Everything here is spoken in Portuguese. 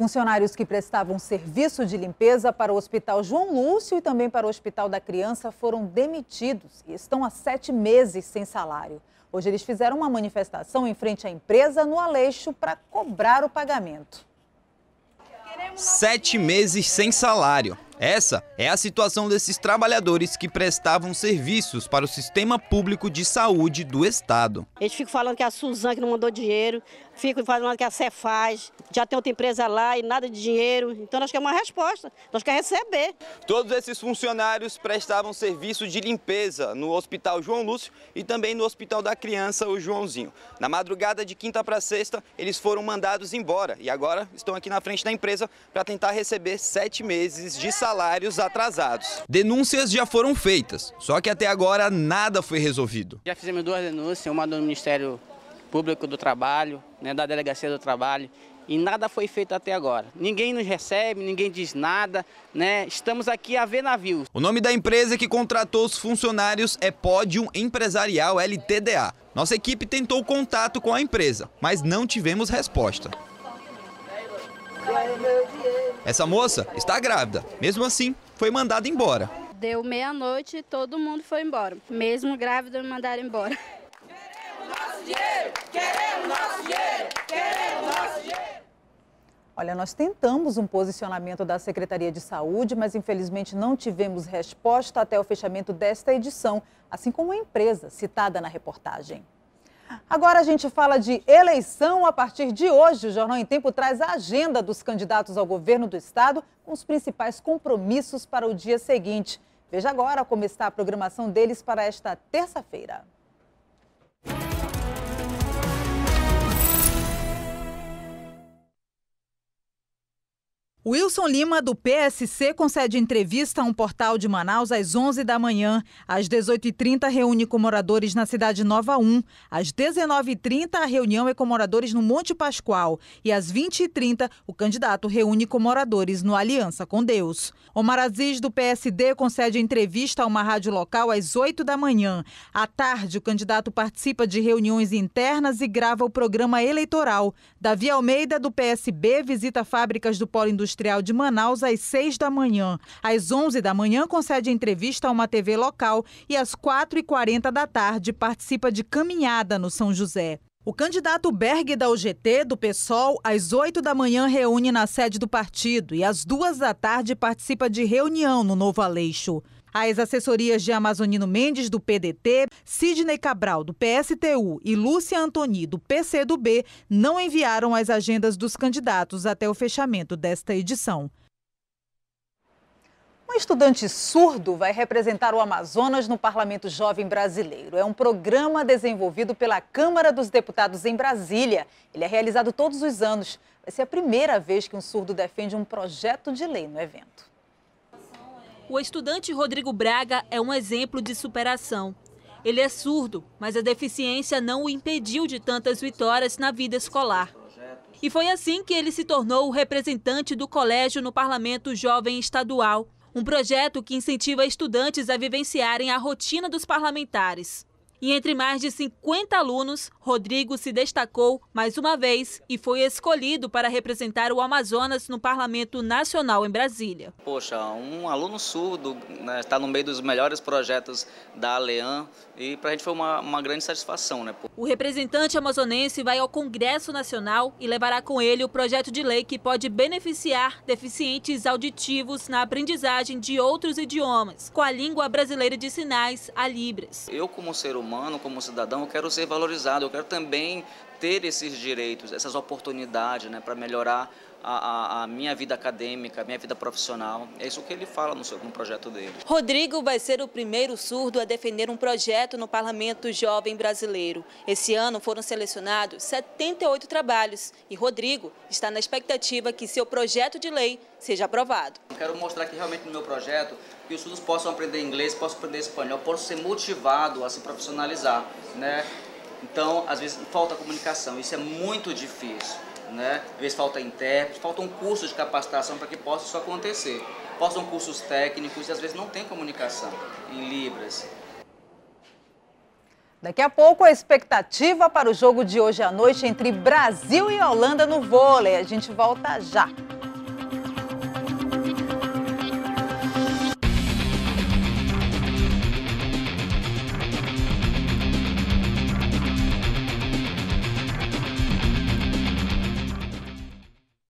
Funcionários que prestavam serviço de limpeza para o Hospital João Lúcio e também para o Hospital da Criança foram demitidos e estão há sete meses sem salário. Hoje eles fizeram uma manifestação em frente à empresa no Aleixo para cobrar o pagamento. Sete meses sem salário. Essa é a situação desses trabalhadores que prestavam serviços para o sistema público de saúde do Estado. Eles ficam falando que a Suzan que não mandou dinheiro, ficam falando que a Cefaz, já tem outra empresa lá e nada de dinheiro. Então nós queremos uma resposta, nós queremos receber. Todos esses funcionários prestavam serviço de limpeza no Hospital João Lúcio e também no Hospital da Criança, o Joãozinho. Na madrugada de quinta para sexta, eles foram mandados embora e agora estão aqui na frente da empresa para tentar receber sete meses de salários a atrasados. Denúncias já foram feitas, só que até agora nada foi resolvido. Já fizemos duas denúncias, uma do Ministério Público do Trabalho, né, da Delegacia do Trabalho, e nada foi feito até agora. Ninguém nos recebe, ninguém diz nada, né? Estamos aqui a ver navios. O nome da empresa que contratou os funcionários é Pódio Empresarial LTDA. Nossa equipe tentou contato com a empresa, mas não tivemos resposta. Essa moça está grávida. Mesmo assim, foi mandado embora. Deu meia-noite e todo mundo foi embora. Mesmo grávida, me mandaram embora. Queremos nosso dinheiro! Queremos nosso dinheiro! Queremos nosso dinheiro! Olha, nós tentamos um posicionamento da Secretaria de Saúde, mas infelizmente não tivemos resposta até o fechamento desta edição, assim como a empresa citada na reportagem. Agora a gente fala de eleição. A partir de hoje, o Jornal em Tempo traz a agenda dos candidatos ao governo do estado com os principais compromissos para o dia seguinte. Veja agora como está a programação deles para esta terça-feira. Wilson Lima, do PSC, concede entrevista a um portal de Manaus às 11 da manhã. Às 18h30, reúne com moradores na cidade Nova 1. Às 19h30, a reunião é com moradores no Monte Pascoal. E às 20h30, o candidato reúne com moradores no Aliança com Deus. Omar Aziz, do PSD, concede entrevista a uma rádio local às 8 da manhã. À tarde, o candidato participa de reuniões internas e grava o programa eleitoral. Davi Almeida, do PSB, visita fábricas do Polo Industrial Industrial de Manaus às 6 da manhã. Às 11 da manhã, concede entrevista a uma TV local e às 4 e 40 da tarde participa de caminhada no São José. O candidato Berg da UGT, do PSOL, às 8 da manhã reúne na sede do partido e às duas da tarde participa de reunião no Novo Aleixo. As assessorias de Amazonino Mendes, do PDT, Sidney Cabral, do PSTU e Lúcia Antoni, do PCdoB, não enviaram as agendas dos candidatos até o fechamento desta edição. Um estudante surdo vai representar o Amazonas no Parlamento Jovem Brasileiro. É um programa desenvolvido pela Câmara dos Deputados em Brasília. Ele é realizado todos os anos. Vai ser a primeira vez que um surdo defende um projeto de lei no evento. O estudante Rodrigo Braga é um exemplo de superação. Ele é surdo, mas a deficiência não o impediu de tantas vitórias na vida escolar. E foi assim que ele se tornou o representante do colégio no Parlamento Jovem Estadual, um projeto que incentiva estudantes a vivenciarem a rotina dos parlamentares. E entre mais de 50 alunos, Rodrigo se destacou mais uma vez e foi escolhido para representar o Amazonas no Parlamento Nacional em Brasília. Poxa, um aluno surdo né, está no meio dos melhores projetos da Alean e para a gente foi uma, uma grande satisfação. Né? O representante amazonense vai ao Congresso Nacional e levará com ele o projeto de lei que pode beneficiar deficientes auditivos na aprendizagem de outros idiomas, com a língua brasileira de sinais, a Libras. Eu, como ser humano, humano, como cidadão, eu quero ser valorizado, eu quero também ter esses direitos, essas oportunidades né, para melhorar a, a, minha vida acadêmica, a minha vida profissional. É isso que ele fala no, seu, no projeto dele. Rodrigo vai ser o primeiro surdo a defender um projeto no Parlamento Jovem Brasileiro. Esse ano foram selecionados 78 trabalhos e Rodrigo está na expectativa que seu projeto de lei seja aprovado. Quero mostrar que realmente no meu projeto que os surdos possam aprender inglês, possam aprender espanhol, possam ser motivados a se profissionalizar, né? Então, às vezes falta comunicação, isso é muito difícil né? às vezes falta intérprete, faltam cursos de capacitação para que possa isso acontecer. Faltam cursos técnicos e às vezes não tem comunicação em Libras. Daqui a pouco a expectativa para o jogo de hoje à noite entre Brasil e Holanda no vôlei. A gente volta já.